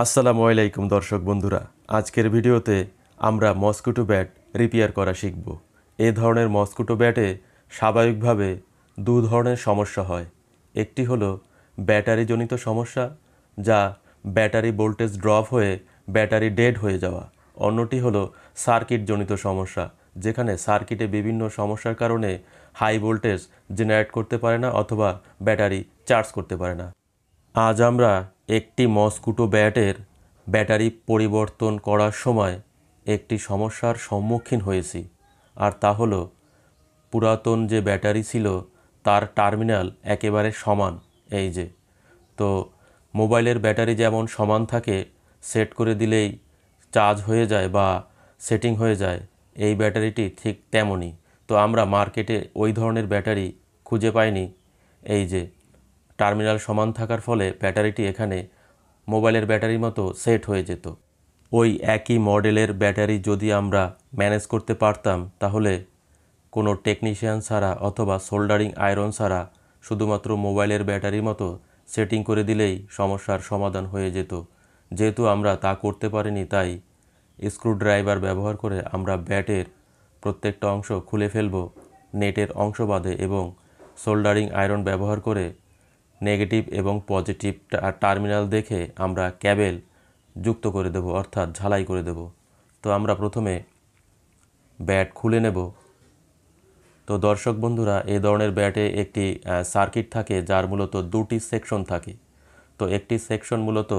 আসসালামু আলাইকুম দর্শক বন্ধুরা আজকের ভিডিওতে আমরা মস্কুটো ব্যাট রিপেয়ার করা শিখব এ ধরনের মস্কুটো ব্যাটে স্বাভাবিকভাবে দু ধরনের সমস্যা হয় একটি হলো ব্যাটারিজনিত সমস্যা যা ব্যাটারি ভোল্টেজ ড্রপ হয়ে ব্যাটারি ডেড হয়ে যাওয়া অন্যটি হলো সার্কিটজনিত সমস্যা যেখানে সার্কিটে বিভিন্ন সমস্যার কারণে হাই ভোল্টেজ জেনারেট করতে পারে না অথবা ব্যাটারি চার্জ করতে পারে না আজ আমরা একটি মস্কুটো ব্যাটের ব্যাটারি পরিবর্তন করার সময় একটি সমস্যার সম্মুখীন হয়েছি আর তা হলো পুরাতন যে ব্যাটারি ছিল তার টার্মিনাল একেবারে সমান এই যে তো মোবাইলের ব্যাটারি যেমন সমান থাকে সেট করে দিলেই চার্জ হয়ে যায় বা সেটিং হয়ে যায় এই ব্যাটারিটি ঠিক তেমনই তো আমরা মার্কেটে ওই ধরনের ব্যাটারি খুঁজে পাইনি এই যে টার্মিনাল সমান থাকার ফলে ব্যাটারিটি এখানে মোবাইলের ব্যাটারি মতো সেট হয়ে যেত ওই একই মডেলের ব্যাটারি যদি আমরা ম্যানেজ করতে পারতাম তাহলে কোনো টেকনিশিয়ান ছাড়া অথবা সোল্ডারিং আয়রন ছাড়া শুধুমাত্র মোবাইলের ব্যাটারির মতো সেটিং করে দিলেই সমস্যার সমাধান হয়ে যেত যেহেতু আমরা তা করতে পারিনি তাই স্ক্রুড্রাইভার ব্যবহার করে আমরা ব্যাটের প্রত্যেকটা অংশ খুলে ফেলব নেটের অংশ বাদে এবং সোল্ডারিং আয়রন ব্যবহার করে নেগেটিভ এবং পজিটিভ টার্মিনাল দেখে আমরা ক্যাবেল যুক্ত করে দেব অর্থাৎ ঝালাই করে দেব তো আমরা প্রথমে ব্যাট খুলে নেব তো দর্শক বন্ধুরা এই ধরনের ব্যাটে একটি সার্কিট থাকে যার মূলত দুটি সেকশন থাকে তো একটি সেকশন মূলত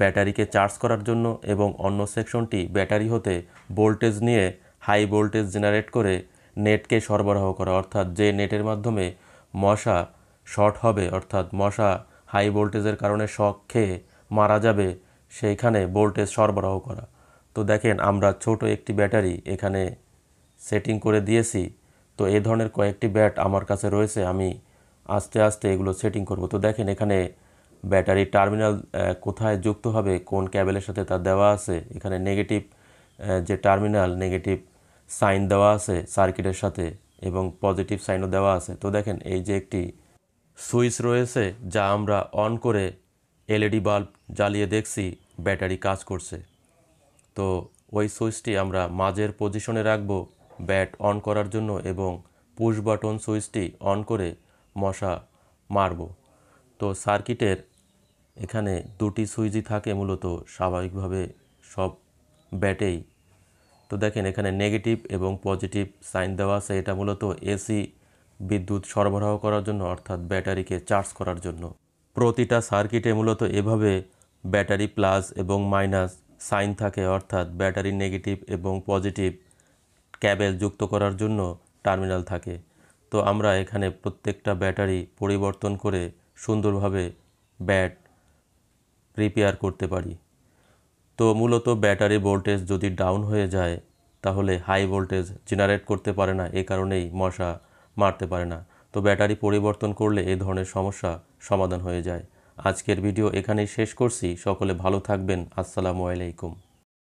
ব্যাটারিকে চার্জ করার জন্য এবং অন্য সেকশনটি ব্যাটারি হতে ভোল্টেজ নিয়ে হাই ভোল্টেজ জেনারেট করে নেটকে সরবরাহ করা অর্থাৎ যে নেটের মাধ্যমে মশা শর্ট হবে অর্থাৎ মশা হাই ভোল্টেজের কারণে শক খেয়ে মারা যাবে সেইখানে ভোল্টেজ সরবরাহ করা তো দেখেন আমরা ছোট একটি ব্যাটারি এখানে সেটিং করে দিয়েছি তো এ ধরনের কয়েকটি ব্যাট আমার কাছে রয়েছে আমি আস্তে আস্তে এগুলো সেটিং করব তো দেখেন এখানে ব্যাটারি টার্মিনাল কোথায় যুক্ত হবে কোন ক্যাবেলের সাথে তা দেওয়া আছে এখানে নেগেটিভ যে টার্মিনাল নেগেটিভ সাইন দেওয়া আছে সার্কিটের সাথে এবং পজিটিভ সাইনও দেওয়া আছে তো দেখেন এই যে একটি সুইচ রয়েছে যা আমরা অন করে এলইডি বাল্ব জ্বালিয়ে দেখছি ব্যাটারি কাজ করছে তো ওই সুইচটি আমরা মাঝের পজিশনে রাখব ব্যাট অন করার জন্য এবং পুশ বাটন সুইচটি অন করে মশা মারব তো সার্কিটের এখানে দুটি সুইচই থাকে মূলত স্বাভাবিকভাবে সব ব্যাটেই তো দেখেন এখানে নেগেটিভ এবং পজিটিভ সাইন দেওয়া আছে এটা মূলত এসি বিদ্যুৎ সরবরাহ করার জন্য অর্থাৎ ব্যাটারিকে চার্জ করার জন্য প্রতিটা সার্কিটে মূলত এভাবে ব্যাটারি প্লাস এবং মাইনাস সাইন থাকে অর্থাৎ ব্যাটারি নেগেটিভ এবং পজিটিভ ক্যাবেল যুক্ত করার জন্য টার্মিনাল থাকে তো আমরা এখানে প্রত্যেকটা ব্যাটারি পরিবর্তন করে সুন্দরভাবে ব্যাট রিপেয়ার করতে পারি তো মূলত ব্যাটারি ভোল্টেজ যদি ডাউন হয়ে যায় তাহলে হাই ভোল্টেজ জেনারেট করতে পারে না এ কারণেই মশা মারতে পারে না তো ব্যাটারি পরিবর্তন করলে এ ধরনের সমস্যা সমাধান হয়ে যায় আজকের ভিডিও এখানেই শেষ করছি সকলে ভালো থাকবেন আসসালামু আলাইকুম